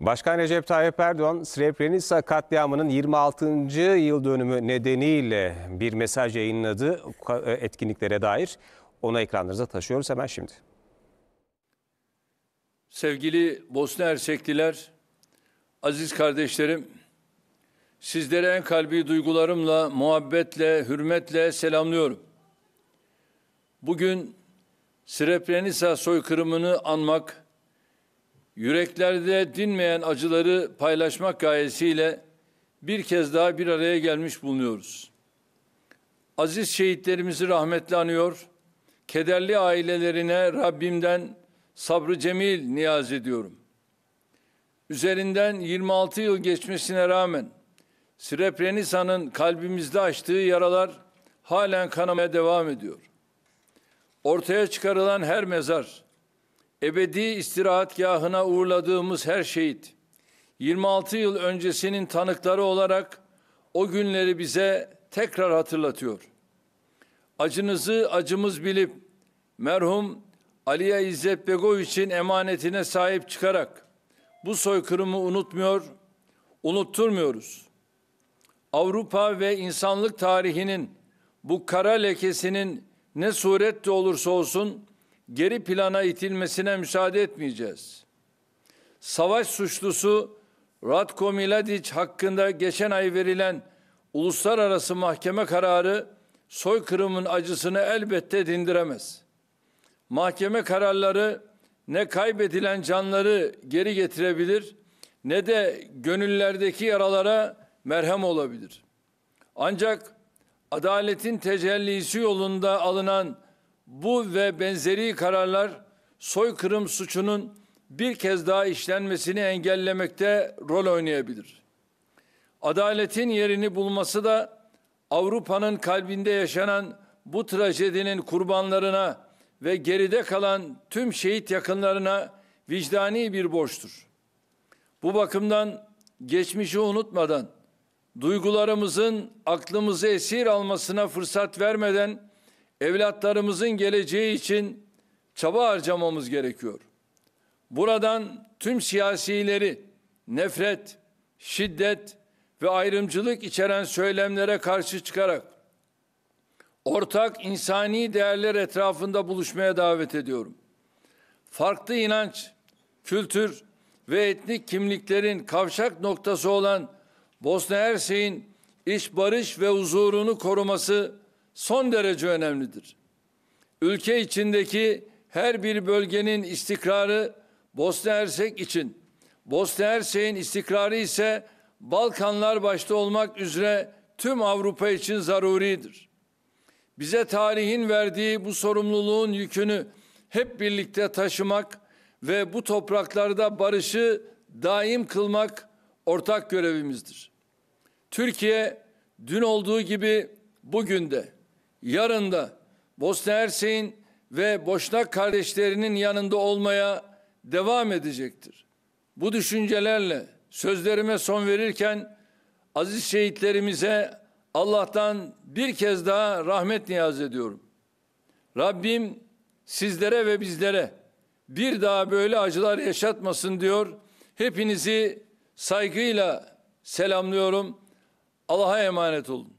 Başkan Recep Tayyip Erdoğan, Srebrenica katliamının 26. yıl dönümü nedeniyle bir mesaj yayınladı e, etkinliklere dair. Onu ekranlarınıza taşıyoruz hemen şimdi. Sevgili Bosna Ersekliler, aziz kardeşlerim, sizlere en kalbi duygularımla, muhabbetle, hürmetle selamlıyorum. Bugün Srebrenica soykırımını anmak, yüreklerde dinmeyen acıları paylaşmak gayesiyle bir kez daha bir araya gelmiş bulunuyoruz. Aziz şehitlerimizi rahmetle anıyor, kederli ailelerine Rabbimden sabrı cemil niyaz ediyorum. Üzerinden 26 yıl geçmesine rağmen Srebrenica'nın kalbimizde açtığı yaralar halen kanamaya devam ediyor. Ortaya çıkarılan her mezar, ebedi istirahatgahına uğurladığımız her şehit, 26 yıl öncesinin tanıkları olarak o günleri bize tekrar hatırlatıyor. Acınızı acımız bilip merhum Aliye İzzet Begoviç'in emanetine sahip çıkarak bu soykırımı unutmuyor, unutturmuyoruz. Avrupa ve insanlık tarihinin bu kara lekesinin ne surette olursa olsun geri plana itilmesine müsaade etmeyeceğiz. Savaş suçlusu Ratko Miladic hakkında geçen ay verilen uluslararası mahkeme kararı soykırımın acısını elbette dindiremez. Mahkeme kararları ne kaybedilen canları geri getirebilir ne de gönüllerdeki yaralara merhem olabilir. Ancak adaletin tecellisi yolunda alınan bu ve benzeri kararlar soykırım suçunun bir kez daha işlenmesini engellemekte rol oynayabilir. Adaletin yerini bulması da Avrupa'nın kalbinde yaşanan bu trajedinin kurbanlarına ve geride kalan tüm şehit yakınlarına vicdani bir borçtur. Bu bakımdan geçmişi unutmadan, duygularımızın aklımızı esir almasına fırsat vermeden evlatlarımızın geleceği için çaba harcamamız gerekiyor. Buradan tüm siyasileri nefret, şiddet ve ayrımcılık içeren söylemlere karşı çıkarak ortak insani değerler etrafında buluşmaya davet ediyorum. Farklı inanç, kültür ve etnik kimliklerin kavşak noktası olan Bosna Hersek'in iş barış ve huzurunu koruması son derece önemlidir. Ülke içindeki her bir bölgenin istikrarı Bosna Hersek için, Bosna Hersek'in istikrarı ise Balkanlar başta olmak üzere tüm Avrupa için zaruridir. Bize tarihin verdiği bu sorumluluğun yükünü hep birlikte taşımak ve bu topraklarda barışı daim kılmak ortak görevimizdir. Türkiye dün olduğu gibi bugün de yarın da Bosna Hersek'in ve Boşnak kardeşlerinin yanında olmaya devam edecektir. Bu düşüncelerle sözlerime son verirken aziz şehitlerimize Allah'tan bir kez daha rahmet niyaz ediyorum. Rabbim sizlere ve bizlere bir daha böyle acılar yaşatmasın diyor. Hepinizi saygıyla selamlıyorum. Allah'a emanet olun.